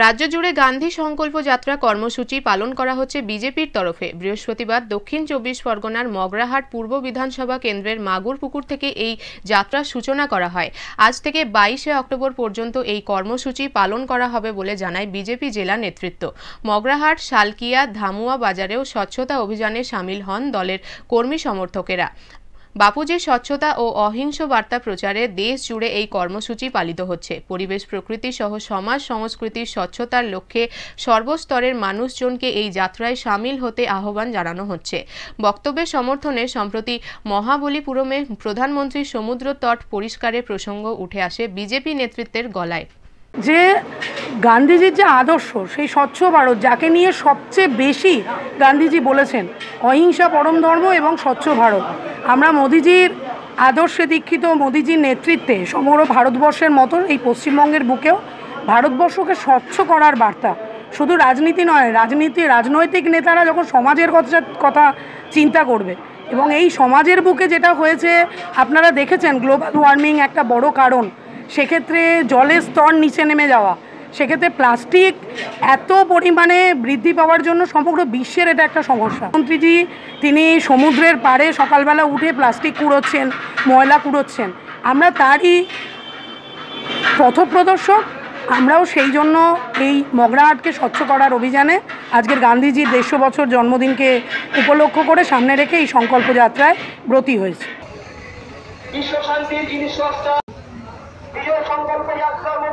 রাজ্য জুড়ে গান্ধী সংকল্প যাত্রা কর্মসূচি পালন করা হচ্ছে বিজেপির তরফে বৃহস্পতিবার দক্ষিণ চব্বিশ পরগনার মগরাহাট পূর্ব বিধানসভা কেন্দ্রের মাগুর পুকুর থেকে এই যাত্রার সূচনা করা হয় আজ থেকে বাইশে অক্টোবর পর্যন্ত এই কর্মসূচি পালন করা হবে বলে জানায় বিজেপি জেলা নেতৃত্ব মগরাহাট শালকিয়া ধামুয়া বাজারেও স্বচ্ছতা অভিযানে সামিল হন দলের কর্মী সমর্থকেরা বাপুজির স্বচ্ছতা ও অহিংস বার্তা প্রচারে দেশ জুড়ে এই কর্মসূচি পালিত হচ্ছে পরিবেশ প্রকৃতি সহ সমাজ সংস্কৃতির স্বচ্ছতার লক্ষ্যে সর্বস্তরের মানুষজনকে এই যাত্রায় সামিল হতে আহ্বান জানানো হচ্ছে বক্তব্যের সমর্থনে সম্প্রতি মহাবলীপুরমে প্রধানমন্ত্রী সমুদ্র তট পরিষ্কারের প্রসঙ্গ উঠে আসে বিজেপি নেতৃত্বের গলায় যে গান্ধীজির যে আদর্শ সেই স্বচ্ছ ভারত যাকে নিয়ে সবচেয়ে বেশি গান্ধীজি বলেছেন অহিংসা পরম ধর্ম এবং স্বচ্ছ ভারত আমরা মোদিজির আদর্শে দীক্ষিত মোদিজির নেতৃত্বে সমগ্র ভারতবর্ষের মতো এই পশ্চিমবঙ্গের বুকেও ভারতবর্ষকে স্বচ্ছ করার বার্তা শুধু রাজনীতি নয় রাজনীতি রাজনৈতিক নেতারা যখন সমাজের কথা কথা চিন্তা করবে এবং এই সমাজের বুকে যেটা হয়েছে আপনারা দেখেছেন গ্লোবাল ওয়ার্মিং একটা বড় কারণ সেক্ষেত্রে জলের স্তর নিচে নেমে যাওয়া সেক্ষেত্রে প্লাস্টিক এত পরিমাণে বৃদ্ধি পাওয়ার জন্য সমগ্র বিশ্বের এটা একটা সমস্যা মন্ত্রীজি তিনি সমুদ্রের পাড়ে সকালবেলা উঠে প্লাস্টিক কুড়োচ্ছেন ময়লা কুড়োচ্ছেন আমরা তারই পথপ্রদর্শক আমরাও সেই জন্য এই মগরাহাটকে স্বচ্ছ করার অভিযানে আজকের গান্ধীজির দেড়শো বছর জন্মদিনকে উপলক্ষ করে সামনে রেখে এই সংকল্প যাত্রায় ব্রতী হয়েছে বিশ্ব শান্তি সংকল্প যাত্রা